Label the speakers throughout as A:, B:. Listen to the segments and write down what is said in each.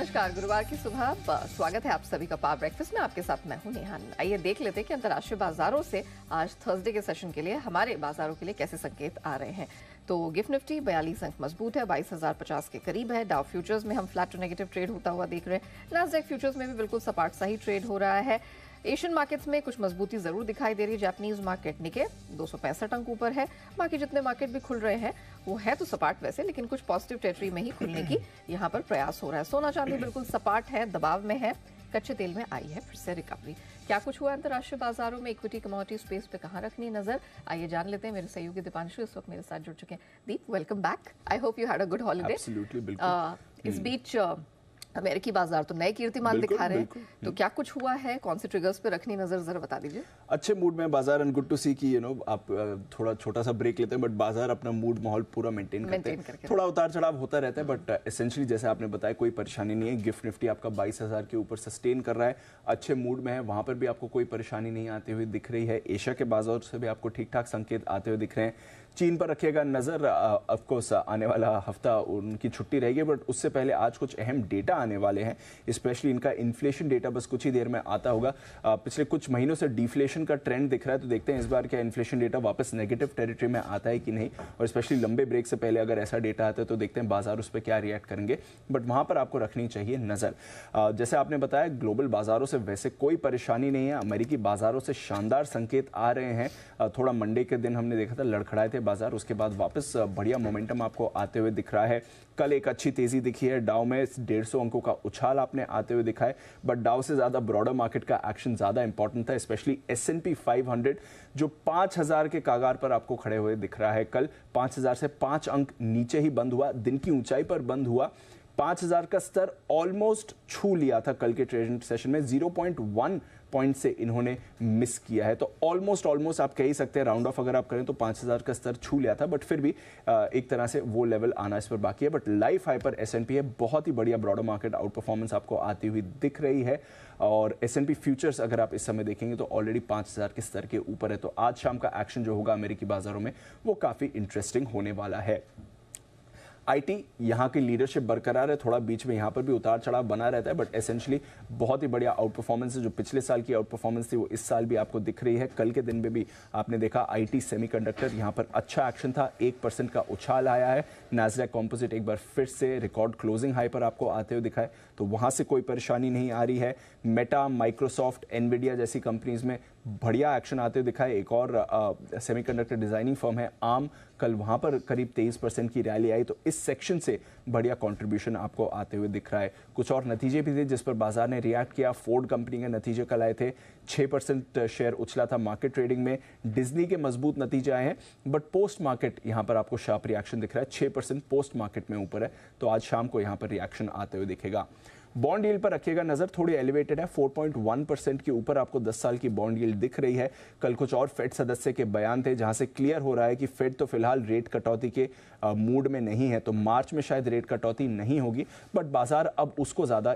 A: नमस्कार गुरुवार की सुबह स्वागत है आप सभी का पाप ब्रेकफास्ट में आपके साथ मैं हूं नेहान आइए देख लेते हैं कि अंतर्राष्ट्रीय बाजारों से आज थर्सडे के सेशन के लिए हमारे बाजारों के लिए कैसे संकेत आ रहे हैं तो गिफ्ट निफ्टी बयालीस अंक मजबूत है बाईस हजार पचास के करीब है डाउ फ्यूचर्स में हम फ्लैट टू नेगेटिव ट्रेड होता हुआ देख रहे हैं नाजडेक फ्यूचर्स में भी बिल्कुल सपाट सा ही ट्रेड हो रहा है एशियन मार्केट्स में कुछ मजबूती जरूर दिखाई दे रही है जापानीज मार्केट निके दो अंक ऊपर है बाकी जितने मार्केट भी खुल रहे हैं वो है तो सपाट वैसे लेकिन कुछ पॉजिटिव टेरिटरी में ही खुलने की यहाँ पर प्रयास हो रहा है सोना चांदी बिल्कुल सपाट है दबाव में है कच्चे तेल में आई है फिर से रिकवरी क्या कुछ हुआ अंतर्राष्ट्रीय बाजारों में इक्विटी कमोडिटी स्पेस पे कहाँ रखनी नजर आइए जान लेते हैं मेरे सहयोगी दीपांशु इस वक्त मेरे साथ जुड़ चुके हैं Deep welcome back I hope you had a good holiday इस हम्म। बीच uh, अमेरिकी बाजार तो नए कीर्तिमान दिखा रहे हैं तो क्या कुछ हुआ है कौन से ट्रिगर्स पे रखनी नजर जरा बता दीजिए
B: अच्छे मूड में बाजार एंड गुड टू सी की यू नो आप थोड़ा छोटा सा ब्रेक लेते हैं बट बाजार अपना मूड माहौल पूरा मेंटेन करते हैं थोड़ा उतार चढ़ाव होता रहता है बट एसेंशियली जैसे आपने बताया कोई परेशानी नहीं है गिफ्ट निफ्टी आपका बाईस हजार के ऊपर सस्टेन कर रहा है अच्छे मूड में है वहां पर भी आपको कोई परेशानी नहीं आती हुई दिख रही है एशिया के बाजार से भी आपको ठीक ठाक संकेत आते हुए दिख रहे हैं चीन पर रखेगा नज़र ऑफकोर्स आने वाला हफ्ता उनकी छुट्टी रहेगी बट उससे पहले आज कुछ अहम डेटा आने वाले हैं स्पेशली इनका इन्फ्लेशन डेटा बस कुछ ही देर में आता होगा पिछले कुछ महीनों से डिफ्लेशन का ट्रेंड दिख रहा है तो देखते हैं इस बार क्या इन्फ्लेशन डेटा वापस नेगेटिव टेरिटरी में आता है कि नहीं और स्पेशली लंबे ब्रेक से पहले अगर ऐसा डेटा आता है तो देखते हैं बाजार उस पर क्या रिएक्ट करेंगे बट वहाँ पर आपको रखनी चाहिए नज़र जैसे आपने बताया ग्लोबल बाजारों से वैसे कोई परेशानी नहीं है अमेरिकी बाजारों से शानदार संकेत आ रहे हैं थोड़ा मंडे के दिन हमने देखा था लड़खड़ाए थे थे बाजार उसके बाद वापस बढ़िया मोमेंटम आपको आते हुए दिख रहा है कल एक अच्छी तेजी दिखी है डाउ में डेढ़ सौ अंकों का उछाल आपने आते हुए दिखा है बट डाउ से ज़्यादा ब्रॉडर मार्केट का एक्शन ज़्यादा इंपॉर्टेंट था specially S N P five hundred जो पांच हज़ार के कागार पर आपको खड़े हुए दिख रहा है कल पांच हज़ार से पांच अंक नीचे ही बंद हुआ दिन की ऊंचाई पर बंद हुआ 5000 का स्तर ऑलमोस्ट छू लिया था कल के ट्रेडिंग सेशन में 0.1 पॉइंट से इन्होंने मिस किया है तो ऑलमोस्ट ऑलमोस्ट आप कह ही सकते हैं राउंड ऑफ अगर आप करें तो 5000 का स्तर छू लिया था बट फिर भी एक तरह से वो लेवल आना इस पर बाकी है बट लाइफ हाई पर एस है बहुत ही बढ़िया ब्रॉडर मार्केट आउट परफॉर्मेंस आपको आती हुई दिख रही है और एस फ्यूचर्स अगर आप इस समय देखेंगे तो ऑलरेडी हजार के स्तर के ऊपर है तो आज शाम का एक्शन जो होगा अमेरिकी बाजारों में वो काफ़ी इंटरेस्टिंग होने वाला है आईटी यहाँ की लीडरशिप बरकरार है थोड़ा बीच में यहाँ पर भी उतार चढ़ाव बना रहता है बट एसेंशियली बहुत ही बढ़िया आउट परफॉर्मेंस है जो पिछले साल की आउट परफॉर्मेंस थी वो इस साल भी आपको दिख रही है कल के दिन में भी आपने देखा आईटी सेमीकंडक्टर यहाँ पर अच्छा एक्शन था एक परसेंट का उछाल आया है नाजरा कॉम्पोजिट एक बार फिर से रिकॉर्ड क्लोजिंग हाई पर आपको आते हुए दिखाए तो वहाँ से कोई परेशानी नहीं आ रही है मेटा माइक्रोसॉफ्ट एनविडिया जैसी कंपनीज में बढ़िया एक्शन आते दिखाए एक और सेमीकंडक्टर डिजाइनिंग फर्म है आम कल वहां पर करीब 23 परसेंट की रैली आई तो इस सेक्शन से बढ़िया कंट्रीब्यूशन आपको आते हुए दिख रहा है कुछ और नतीजे भी थे जिस पर बाजार ने रिएक्ट किया फोर्ड कंपनी के नतीजे कल आए थे 6 परसेंट शेयर उछला था मार्केट ट्रेडिंग में डिजनी के मजबूत नतीजे आए हैं बट पोस्ट मार्केट यहां पर आपको शार्प रिएक्शन दिख रहा है छह पोस्ट मार्केट में ऊपर है तो आज शाम को यहां पर रिएक्शन आते हुए दिखेगा बॉन्ड डील पर रखिएगा नज़र थोड़ी एलिवेटेड है 4.1 परसेंट के ऊपर आपको 10 साल की बॉन्ड डील दिख रही है कल कुछ और फेड सदस्य के बयान थे जहां से क्लियर हो रहा है कि फेड तो फिलहाल रेट कटौती के मूड में नहीं है तो मार्च में शायद रेट कटौती नहीं होगी बट बाजार अब उसको ज़्यादा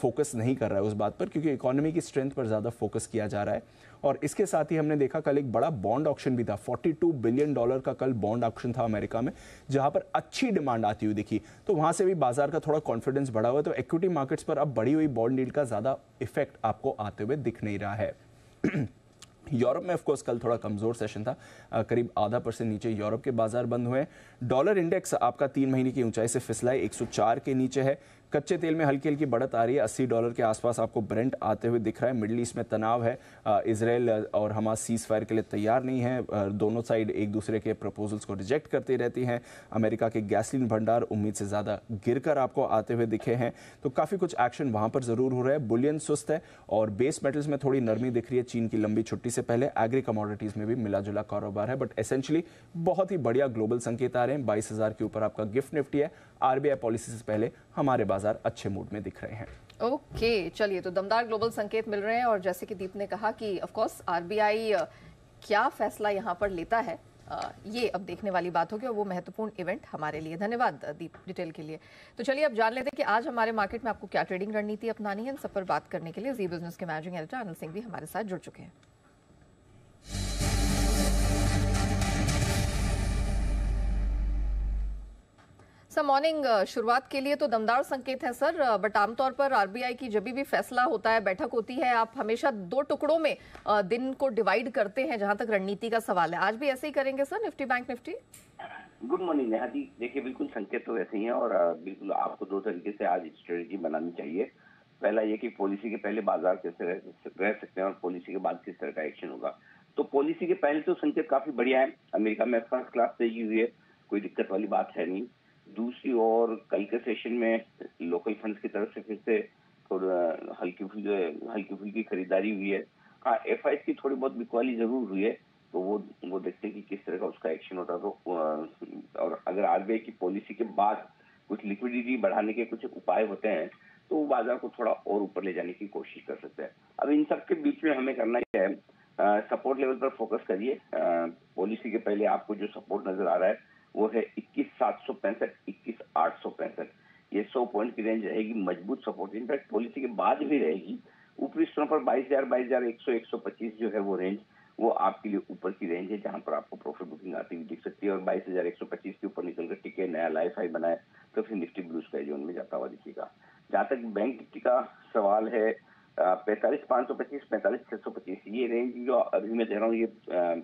B: फोकस नहीं कर रहा है उस बात पर क्योंकि इकोनॉमी की स्ट्रेंथ पर ज़्यादा फोकस किया जा रहा है और इसके साथ ही हमने देखा कल एक बड़ा बॉन्ड ऑप्शन भी था 42 बिलियन डॉलर का कल बॉन्ड ऑप्शन था अमेरिका में जहां पर अच्छी डिमांड आती हुई दिखी तो वहां से भी बाजार का थोड़ा कॉन्फिडेंस बढ़ा हुआ तो इक्विटी मार्केट्स पर अब बढ़ी हुई बॉन्ड डील का ज़्यादा इफेक्ट आपको आते हुए दिख नहीं रहा है यूरोप में ऑफकोर्स कल थोड़ा कमज़ोर सेशन था आ, करीब आधा परसेंट नीचे यूरोप के बाजार बंद हुए डॉलर इंडेक्स आपका तीन महीने की ऊंचाई से फिसला है 104 के नीचे है कच्चे तेल में हल्की हल्की बढ़त आ रही है अस्सी डॉलर के आसपास आपको ब्रेंट आते हुए दिख रहा है मिडल ईस्ट में तनाव है इसराइल और हमास सीज फायर के लिए तैयार नहीं है दोनों साइड एक दूसरे के प्रपोजल्स को रिजेक्ट करती रहती हैं अमेरिका के गैसलिन भंडार उम्मीद से ज़्यादा गिर आपको आते हुए दिखे हैं तो काफ़ी कुछ एक्शन वहाँ पर ज़रूर हो रहा है बुलियन सुस्त है और बेस मेटल्स में थोड़ी नरमी दिख रही है चीन की लंबी छुट्टी से पहले एग्री कमोडिटीज़ में भी मिला जुला कारोबार है बट एसेंशली बहुत ही बढ़िया ग्लोबल संकेत आ रहे हैं बाईस के ऊपर आपका गिफ्ट निफ्टी है आरबीआई पॉलिसी से पहले हमारे बाजार अच्छे मूड में दिख रहे हैं
A: ओके okay, चलिए तो दमदार ग्लोबल संकेत मिल रहे हैं और जैसे कि दीप ने कहा कि ऑफ कोर्स आरबीआई क्या फैसला यहाँ पर लेता है ये अब देखने वाली बात होगी और वो महत्वपूर्ण इवेंट हमारे लिए धन्यवाद दीप डिटेल के लिए तो चलिए अब जान लेते हैं कि आज हमारे मार्केट में आपको क्या ट्रेडिंग रणनीति अपनानी है इन सब पर बात करने के लिए जी बिजनेस के मैनेजिंग एडिटर अनिल सिंह भी हमारे साथ जुड़ चुके हैं सर मॉर्निंग शुरुआत के लिए तो दमदार संकेत है सर बट आमतौर पर आरबीआई की जब भी फैसला होता है बैठक होती है आप हमेशा दो टुकड़ों में दिन को डिवाइड करते हैं जहां तक रणनीति का सवाल है आज भी ऐसे ही करेंगे sir nifty bank nifty good
C: morning Neha ji देखिए बिल्कुल संकेत तो ऐसे ही है और बिल्कुल आपको दो तरीके से आज स्ट्रेटेजी बनानी चाहिए पहला ये की पॉलिसी के पहले बाजार कैसे रह सकते हैं और पॉलिसी के बाद किस तरह का एक्शन होगा तो पॉलिसी के पहले तो संकेत काफी बढ़िया है अमेरिका में फर्स्ट क्लास तेजी हुई है कोई दिक्कत वाली बात है नहीं दूसरी और कल के सेशन में लोकल फंड्स की तरफ से फिर से थोड़ा हल्की फुल्की हल्की फुल्की खरीदारी हुई है हाँ एफ की थोड़ी बहुत बिकवाली जरूर हुई है तो वो वो देखते हैं कि किस तरह का उसका एक्शन होता है तो और अगर आर की पॉलिसी के बाद कुछ लिक्विडिटी बढ़ाने के कुछ उपाय होते हैं तो वो बाजार को थोड़ा और ऊपर ले जाने की कोशिश कर सकते हैं अब इन सब के बीच में हमें करना क्या है सपोर्ट लेवल पर फोकस करिए पॉलिसी के पहले आपको जो सपोर्ट नजर आ रहा है वो है इक्कीस सात सौ पैंसठ इक्कीस आठ सौ पैंसठ ये सौ पॉइंट की रेंज रहेगी मजबूत सपोर्ट इनफैक्ट पॉलिसी के बाद भी रहेगी ऊपरी स्तरों पर बाईस हजार बाईस हजार एक सौ एक सौ पच्चीस जो है वो रेंज वो आपके लिए ऊपर की रेंज है जहां पर आपको प्रॉफिट बुकिंग आती हुई दिख सकती है और बाईस हजार एक सौ पच्चीस के ऊपर निकलकर टिके नया लाइफ हाई बनाए तो फिर निफ्टी ब्लू स्काई जोन में जाता हुआ दिखेगा जहां तक बैंक निफ्टी का सवाल है पैंतालीस पांच सौ पच्चीस पैंतालीस छह सौ पच्चीस ये रेंज जो अभी मैं दे रहा हूँ ये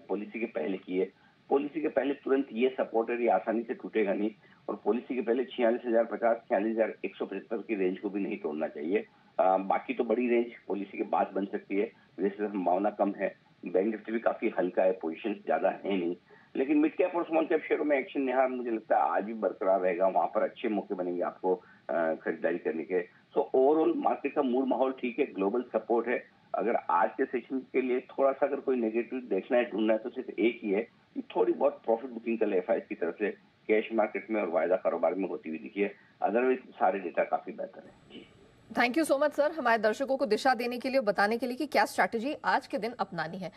C: पॉलिसी के पहले की है पॉलिसी के पहले तुरंत ये सपोर्टर ये आसानी से टूटेगा नहीं और पॉलिसी के पहले छियालीस हजार पचास छियालीस हजार एक सौ पचहत्तर की रेंज को भी नहीं तोड़ना चाहिए आ, बाकी तो बड़ी रेंज पॉलिसी के बाद बन सकती है जैसे संभावना कम है बैंक निफ्टी भी काफी हल्का है पोजिशन ज्यादा है नहीं लेकिन मिड कैप और स्मॉल कैप शेयरों में एक्शन निहार मुझे लगता है आज भी बरकरार रहेगा वहां पर अच्छे मौके बनेंगे आपको खरीदारी करने के सो ओवरऑल मार्केट का मूड माहौल ठीक है ग्लोबल सपोर्ट है अगर आज के सेशन के लिए थोड़ा सा अगर कोई नेगेटिव देखना है ढूंढना है तो सिर्फ एक ही है थोड़ी बहुत प्रॉफिट बुकिंग कल एफ की तरफ से कैश मार्केट में और वायदा कारोबार में होती हुई दिखी है अदरवाइज सारे डेटा काफी बेहतर है
A: thank you so much sir हमारे दर्शकों को दिशा देने के लिए बताने के लिए कि क्या स्ट्रैटेजी आज के दिन अपनानी है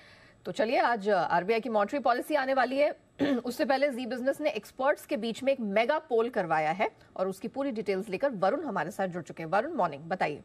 A: तो चलिए आज आरबीआई की मॉनिटरी पॉलिसी आने वाली है उससे पहले जी बिजनेस ने एक्सपर्ट्स के बीच में एक मेगा पोल करवाया है और उसकी पूरी डिटेल्स लेकर वरुण हमारे साथ जुड़ चुके हैं वरुण मॉर्निंग बताइए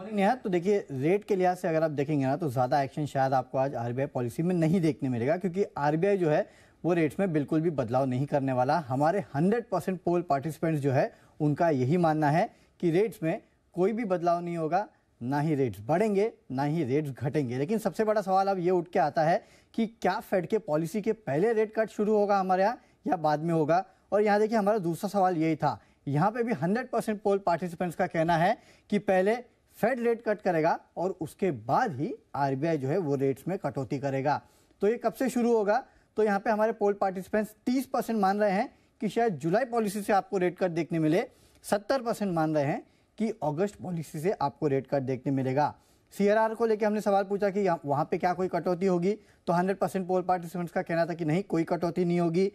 D: मॉर्निंग नेहा तो देखिए रेट के लिहाज से अगर आप देखेंगे ना तो ज़्यादा एक्शन शायद आपको आज आरबीआई पॉलिसी में नहीं देखने मिलेगा क्योंकि आरबीआई जो है वो रेट्स में बिल्कुल भी बदलाव नहीं करने वाला हमारे 100 परसेंट पोल पार्टिसिपेंट्स जो है उनका यही मानना है कि रेट्स में कोई भी बदलाव नहीं होगा ना ही रेट्स बढ़ेंगे ना ही रेट्स घटेंगे लेकिन सबसे बड़ा सवाल अब ये उठ के आता है कि क्या फेड के पॉलिसी के पहले रेट कट शुरू होगा हमारे यहाँ या बाद में होगा और यहाँ देखिए हमारा दूसरा सवाल यही था यहाँ पे भी 100 परसेंट पोल पार्टिसिपेंट्स का कहना है कि पहले फेड रेट कट करेगा और उसके बाद ही आरबीआई जो है वो रेट्स में कटौती करेगा तो ये कब से शुरू होगा तो यहाँ पे हमारे पोल पार्टिसिपेंट्स तीस परसेंट मान रहे हैं कि शायद जुलाई पॉलिसी से आपको रेट कट देखने मिले सत्तर परसेंट मान रहे हैं कि अगस्त पॉलिसी से आपको रेट कट देखने मिलेगा सीआरआर को लेकर हमने सवाल पूछा कि वहाँ पे क्या कोई कटौती होगी तो हंड्रेड परसेंट पोल पार्टिसिपेंट्स का कहना था कि नहीं कोई कटौती नहीं होगी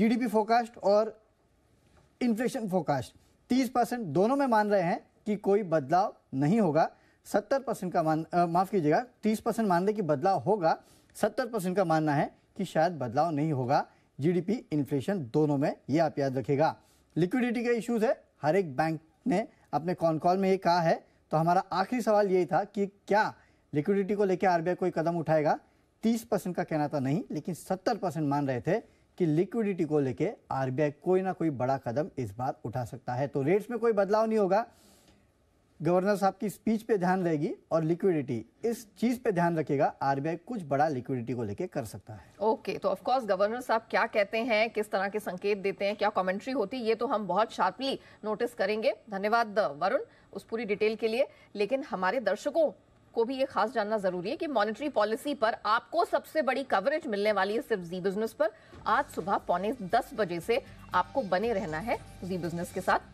D: जीडीपी फोकास्ट और इन्फ्लेशन फोकास्ट 30 परसेंट दोनों में मान रहे हैं कि कोई बदलाव नहीं होगा सत्तर परसेंट का मान माफ़ कीजिएगा तीस परसेंट मान रहे कि बदलाव होगा सत्तर परसेंट का मानना है कि शायद बदलाव नहीं होगा जीडीपी इन्फ्लेशन दोनों में ये आप याद रखेगा लिक्विडिटी का इश्यूज है हर एक बैंक ने अपने कॉन कॉल में ये कहा है तो हमारा आखिरी सवाल यही था कि क्या लिक्विडिटी को लेकर आर कोई कदम उठाएगा तीस परसेंट का कहना था नहीं लेकिन सत्तर परसेंट मान रहे थे कि लिक्विडिटी को लेकर आरबीआई कोई ना कोई बड़ा कदम इस बार उठा सकता है तो रेट्स में कोई बदलाव नहीं होगा गवर्नर साहब की स्पीच पे ध्यान रहेगी और लिक्विडिटी इस चीज पे ध्यान रखेगा आरबीआई कुछ बड़ा लिक्विडिटी को लेके कर सकता है
A: ओके okay, तो ऑफ कोर्स गवर्नर साहब क्या कहते हैं किस तरह के संकेत देते हैं क्या कमेंट्री होती है ये तो हम बहुत शार्पली नोटिस करेंगे धन्यवाद वरुण उस पूरी डिटेल के लिए लेकिन हमारे दर्शकों को भी ये खास जानना जरूरी है कि मॉनेटरी पॉलिसी पर आपको सबसे बड़ी कवरेज मिलने वाली है सिर्फ जी बिजनेस पर आज सुबह पौने दस बजे से आपको बने रहना है जी बिजनेस के साथ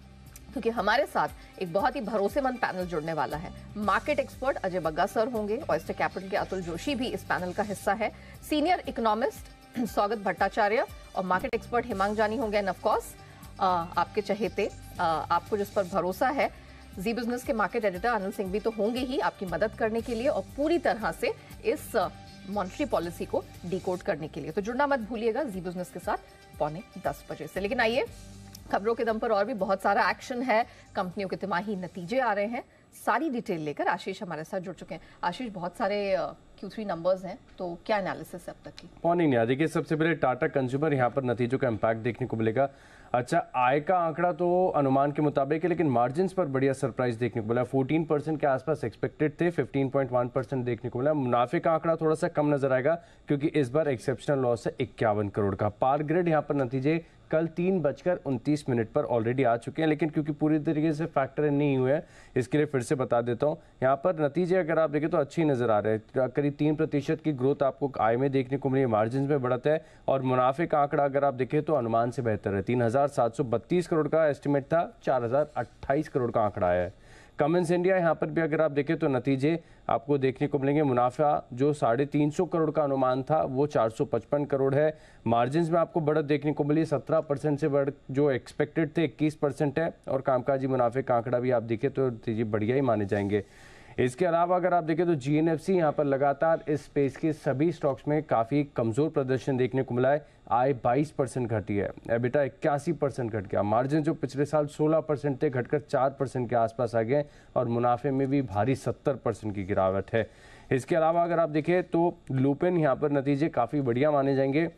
A: क्योंकि हमारे साथ एक बहुत ही भरोसेमंद पैनल जुड़ने वाला है market expert Ajay Bagga sir होंगे ऑयस्टर कैपिटल के अतुल जोशी भी इस पैनल का हिस्सा है सीनियर इकोनॉमिस्ट स्वागत भट्टाचार्य और मार्केट एक्सपर्ट हिमांग जानी होंगे एंड ऑफकोर्स आपके चहेते आपको जिस पर भरोसा है जी बिजनेस के मार्केट एडिटर आनंद सिंह भी तो होंगे ही आपकी मदद करने के लिए और पूरी तरह से इस मॉनिटरी पॉलिसी को डिकोड करने के लिए तो जुड़ना मत भूलिएगा जी बिजनेस के साथ पौने दस बजे से लेकिन आइए खबरों के दम पर और भी बहुत सारा एक्शन है कंपनियों के तिमाही नतीजे आ रहे हैं सारी डिटेल लेकर आशीष हमारे साथ जुड़ चुके हैं आशीष बहुत सारे क्यू थ्री नंबर्स हैं तो क्या एनालिसिस है अब तक की
E: मॉर्निंग नहीं देखिए सबसे पहले टाटा कंज्यूमर यहाँ पर नतीजों का इम्पैक्ट देखने को मिलेगा अच्छा आय का आंकड़ा तो अनुमान के मुताबिक है लेकिन मार्जिन पर बढ़िया सरप्राइज देखने को मिला 14 परसेंट के आसपास एक्सपेक्टेड थे 15.1 परसेंट देखने को मिला मुनाफे का आंकड़ा थोड़ा सा कम नजर आएगा क्योंकि इस बार एक्सेप्शनल लॉस है इक्यावन करोड़ का पार ग्रेड यहाँ पर नतीजे कल तीन बजकर उनतीस मिनट पर ऑलरेडी आ चुके हैं लेकिन क्योंकि पूरी तरीके से फैक्टर इन नहीं हुए हैं इसके लिए फिर से बता देता हूँ यहाँ पर नतीजे अगर आप देखें तो अच्छी नज़र आ रहे हैं तो करीब तीन प्रतिशत की ग्रोथ आपको आय में देखने को मिली मार्जिन में बढ़त है और मुनाफे का आंकड़ा अगर आप देखें तो अनुमान से बेहतर है तीन करोड़ का एस्टिमेट था चार करोड़ का आंकड़ा है कमेंस इंडिया यहाँ पर भी अगर आप देखें तो नतीजे आपको देखने को मिलेंगे मुनाफा जो साढ़े तीन सौ करोड़ का अनुमान था वो चार सौ पचपन करोड़ है मार्जिन में आपको बढ़त देखने को मिली सत्रह परसेंट से बढ़ जो एक्सपेक्टेड थे इक्कीस परसेंट है और कामकाजी मुनाफे का आंकड़ा भी आप देखें तो नतीजे बढ़िया ही माने जाएंगे इसके अलावा अगर आप देखें तो जी एन यहाँ पर लगातार इस स्पेस के सभी स्टॉक्स में काफ़ी कमज़ोर प्रदर्शन देखने को मिला है आय 22 परसेंट घटी है एबिटा इक्यासी परसेंट घट गया मार्जिन जो पिछले साल 16 परसेंट थे घटकर 4 परसेंट के आसपास आ गए और मुनाफे में भी भारी 70 परसेंट की गिरावट है इसके अलावा अगर आप देखें तो लूपेन यहाँ पर नतीजे काफ़ी बढ़िया माने जाएंगे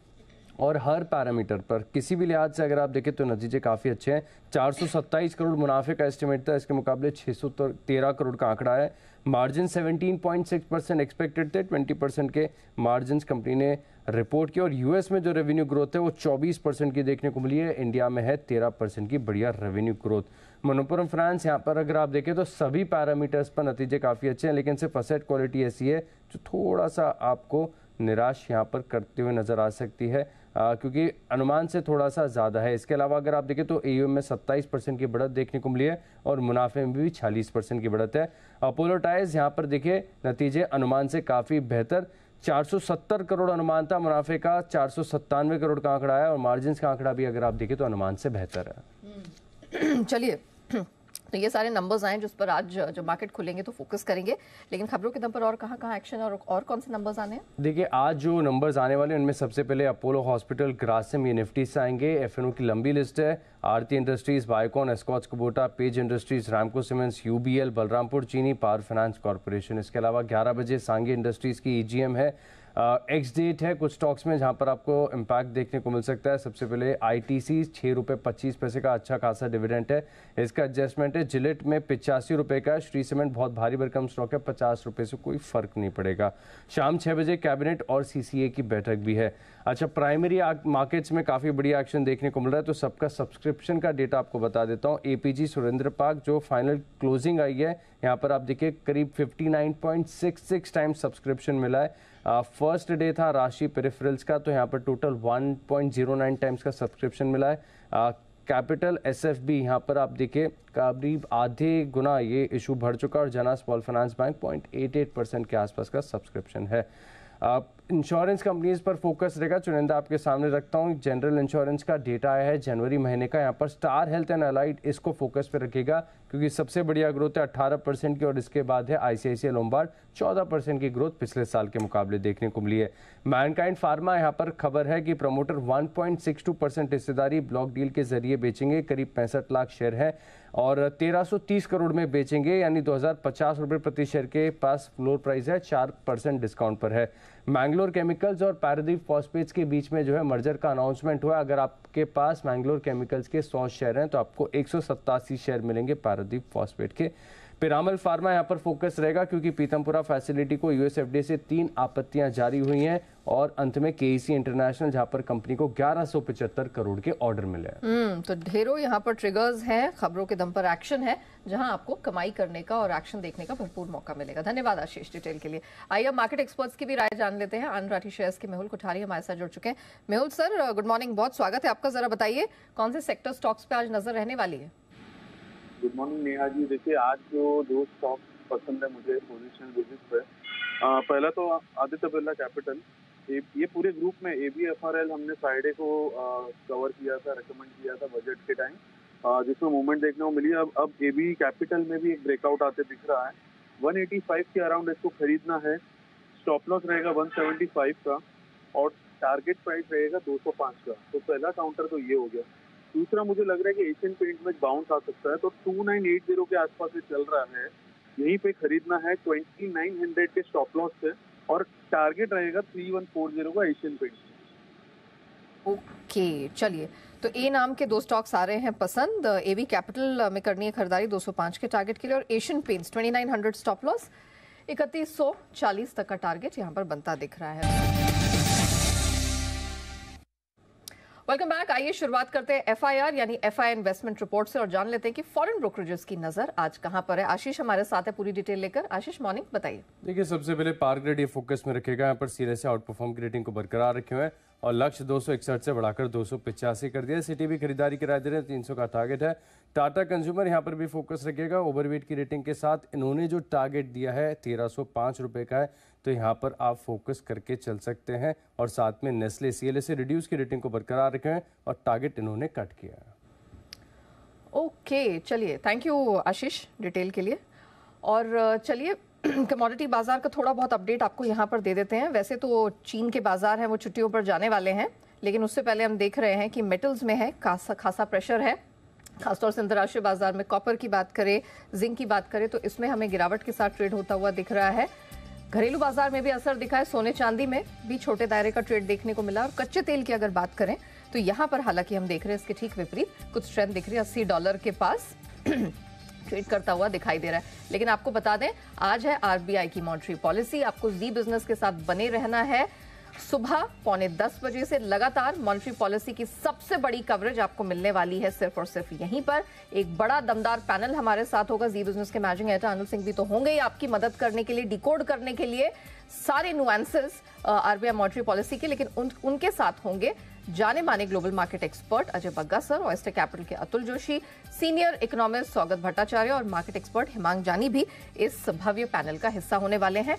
E: और हर पैरामीटर पर किसी भी लिहाज से अगर आप देखें तो नतीजे काफ़ी अच्छे हैं 427 करोड़ मुनाफे का एस्टिमेट था इसके मुकाबले छः 613 करोड़ का आंकड़ा है मार्जिन 17.6 परसेंट एक्सपेक्टेड थे 20 परसेंट के मार्जिन कंपनी ने रिपोर्ट की और यूएस में जो रेवेन्यू ग्रोथ है वो 24 परसेंट की देखने को मिली है इंडिया में है 13 परसेंट की बढ़िया रेवेन्यू ग्रोथ मनोपुरम फ्रांस यहाँ पर अगर आप देखें तो सभी पैरामीटर्स पर नतीजे काफ़ी अच्छे हैं लेकिन सिर्फ असेट क्वालिटी ऐसी है जो थोड़ा सा आपको निराश यहाँ पर करते हुए नज़र आ सकती है आ, क्योंकि अनुमान से थोड़ा सा ज़्यादा है इसके अलावा अगर आप देखें तो ए में 27 परसेंट की बढ़त देखने को मिली है और मुनाफे में भी 40 परसेंट की बढ़त है अपोलो टाइज यहाँ पर देखिए नतीजे अनुमान से काफ़ी बेहतर 470 करोड़ अनुमानता मुनाफे का चार सौ करोड़ का आंकड़ा है और मार्जिन का आंकड़ा भी अगर आप देखें तो अनुमान से बेहतर है
A: हम्म। चलिए तो ये सारे नंबर्स आए जिस पर आज जो मार्केट खुलेंगे तो फोकस करेंगे लेकिन खबरों के दम पर और कहाँ कहाँ एक्शन और और कौन से नंबर्स आने हैं
E: देखिए आज जो नंबर्स आने वाले हैं उनमें सबसे पहले अपोलो हॉस्पिटल ग्रासिम ये निफ्टी से आएंगे एफ की लंबी लिस्ट है Aarti industries Biocon Escorts Kubota Page industries Ramco cements यू Balrampur Chini power finance corporation इसके अलावा ग्यारह बजे सांगे इंडस्ट्रीज़ की ई e है एक्स डेट है कुछ स्टॉक्स में जहाँ पर आपको इम्पैक्ट देखने को मिल सकता है सबसे पहले आई टी सी छः रुपये पच्चीस पैसे का अच्छा खासा डिविडेंट है इसका एडजस्टमेंट है जिलेट में पिचासी रुपये का श्री सीमेंट बहुत भारी भरकम स्टॉक है पचास रुपये से कोई फ़र्क नहीं पड़ेगा शाम छः बजे कैबिनेट और सी की बैठक भी है अच्छा प्राइमरी मार्केट्स में काफ़ी बड़ी एक्शन देखने को मिल रहा है तो सबका सब्सक्रिप्शन का डेटा आपको बता देता हूँ ए सुरेंद्र पार्क जो फाइनल क्लोजिंग आई है यहाँ पर आप देखिए करीब सिक्स टाइम्स सब्सक्रिप्शन मिला है फर्स्ट डे था राशि पेरिफेरल्स का तो यहाँ पर टोटल 1.09 टाइम्स का सब्सक्रिप्शन मिला है कैपिटल एस एफ बी यहाँ पर आप देखिए करीब आधे गुना ये इशू बढ़ चुका और जनास पॉल finance bank point eight eight percent के आसपास का सब्सक्रिप्शन है आप इंश्योरेंस कंपनीज पर फोकस रहेगा चुनिंदा आपके सामने रखता हूँ जनरल इंश्योरेंस का डेटा आया है जनवरी महीने का यहाँ पर स्टार हेल्थ एंड अलाइट इसको फोकस पर रखेगा क्योंकि सबसे बढ़िया ग्रोथ है 18 परसेंट की और इसके बाद है आईसीआईसीआई लोमबार 14 परसेंट की ग्रोथ पिछले साल के मुकाबले देखने को मिली है मैनकाइंड फार्मा यहाँ पर खबर है कि प्रमोटर टू परसेंट हिस्सेदारी ब्लॉक डील के जरिए बेचेंगे करीब पैंसठ लाख शेयर है और 1330 करोड़ में बेचेंगे यानी दो हज़ार प्रति शेयर के पास फ्लोर प्राइस है चार परसेंट डिस्काउंट पर है मैंगलोर केमिकल्स और पैरदीप फॉस्पेट्स के बीच में जो है मर्जर का अनाउंसमेंट हुआ अगर आपके पास मैंगलोर केमिकल्स के सौ शेयर हैं तो आपको एक शेयर मिलेंगे पारादीप फॉस्पेट के पिरामल फार्मा यहाँ पर फोकस रहेगा क्योंकि पीतमपुरा फैसिलिटी को यूएसएफडी से तीन आपत्तियां जारी हुई हैं और अंत में के इंटरनेशनल जहां पर कंपनी को ग्यारह करोड़ के ऑर्डर मिले
A: हैं हम्म, तो ढेरों यहाँ पर ट्रिगर्स हैं खबरों के दम पर एक्शन है जहां आपको कमाई करने का और एक्शन देखने का भरपूर मौका मिलेगा धन्यवाद आशीष डिटेल के लिए आइए मार्केट एक्सपर्ट्स की भी राय जान लेते हैं आन राठी शेयर्स के मेहुल कोठारी हमारे साथ जुड़ चुके हैं मेहुल सर गुड मॉर्निंग बहुत स्वागत है आपका जरा बताइए कौन से सेक्टर स्टॉक्स पे आज नजर रहने वाली है
B: गुड मॉर्निंग नेहा जी देखिए आज जो दो स्टॉक पसंद है मुझे पोजिशनल बेसिस पे आ, पहला तो आदित्य बिरला कैपिटल ये पूरे ग्रुप में A B F R L हमने फ्राइडे को कवर किया था रिकमेंड किया था बजट के टाइम जिसमें मूवमेंट देखने को मिली अब अब ए बी कैपिटल में भी एक ब्रेकआउट आते दिख रहा है 185 के अराउंड इसको खरीदना है स्टॉप लॉस रहेगा 175 का और टारगेट प्राइस रहेगा 205 का तो पहला काउंटर तो ये हो गया दूसरा मुझे लग रहा है कि एशियन पेंट में बाउंस आ सकता है तो टू नाइन एट जीरो के आसपास ये चल रहा है यहीं पे खरीदना है ट्वेंटी नाइन हंड्रेड के स्टॉप लॉस से और टारगेट रहेगा थ्री वन फोर जीरो का एशियन पेंट
A: ओके चलिए तो ए नाम के दो स्टॉक्स आ रहे हैं पसंद एवी कैपिटल में करनी है खरीदारी 205 के टारगेट के लिए और एशियन पेंट्स 2900 स्टॉप लॉस इकतीस तक का टारगेट यहाँ पर बनता दिख रहा है वेलकम बैक आइए शुरुआत करते हैं एफआईआर यानी एफआई इन्वेस्टमेंट रिपोर्ट से और जान लेते हैं कि फॉरेन ब्रोकरेजेस की नजर आज कहां पर है आशीष हमारे साथ है पूरी डिटेल लेकर आशीष मॉर्निंग बताइए
E: देखिए सबसे पहले पार्क ग्रेड ये फोकस में रखेगा यहाँ पर सीरियस आउट परफॉर्म की रेटिंग को बरकरार रखे हुए और लक्ष्य दो से बढ़ाकर दो कर दिया सिटी भी खरीदारी किराए दे रहे हैं तीन का टारगेट है टाटा कंज्यूमर यहाँ पर भी फोकस रखेगा ओवरवेट की रेटिंग के साथ इन्होंने जो टारगेट दिया है तेरह रुपए का है तो यहाँ पर आप फोकस करके चल सकते हैं और साथ में नेस्ले सी से रिड्यूस की रेटिंग को बरकरार रखें और टारगेट इन्होंने कट किया
A: ओके चलिए थैंक यू आशीष डिटेल के लिए और चलिए कमोडिटी बाज़ार का थोड़ा बहुत अपडेट आपको यहाँ पर दे देते हैं वैसे तो चीन के बाज़ार हैं वो छुट्टियों पर जाने वाले हैं लेकिन उससे पहले हम देख रहे हैं कि मेटल्स में है खासा खासा प्रेशर है खासतौर से अंतर्राष्ट्रीय बाजार में कॉपर की बात करें जिंक की बात करें तो इसमें हमें गिरावट के साथ ट्रेड होता हुआ दिख रहा है घरेलू बाजार में भी असर दिखा है सोने चांदी में भी छोटे दायरे का ट्रेड देखने को मिला और कच्चे तेल की अगर बात करें तो यहाँ पर हालांकि हम देख रहे हैं इसके ठीक विपरीत कुछ ट्रेंड दिख रही है अस्सी डॉलर के पास ट्रेड करता हुआ दिखाई दे रहा है लेकिन आपको बता दें आज है आरबीआई की मॉनिटरी पॉलिसी आपको जी बिजनेस के साथ बने रहना है सुबह पौने दस बजे से लगातार मॉनिटरी पॉलिसी की सबसे बड़ी कवरेज आपको मिलने वाली है सिर्फ और सिर्फ यहीं पर एक बड़ा दमदार पैनल हमारे साथ होगा जी बिजनेस के मैनेजिंग एडिटर अनिल सिंह भी तो होंगे ही आपकी मदद करने के लिए डिकोड करने के लिए सारे नुएंसेस आरबीआई मॉनिटरी पॉलिसी के लेकिन उन, उनके साथ होंगे जाने माने global market expert Ajay Bagga sir Oyster capital के अतुल जोशी सीनियर इकोनॉमिस्ट स्वागत भट्टाचार्य और मार्केट एक्सपर्ट हिमांग जानी भी इस भव्य पैनल का हिस्सा होने वाले हैं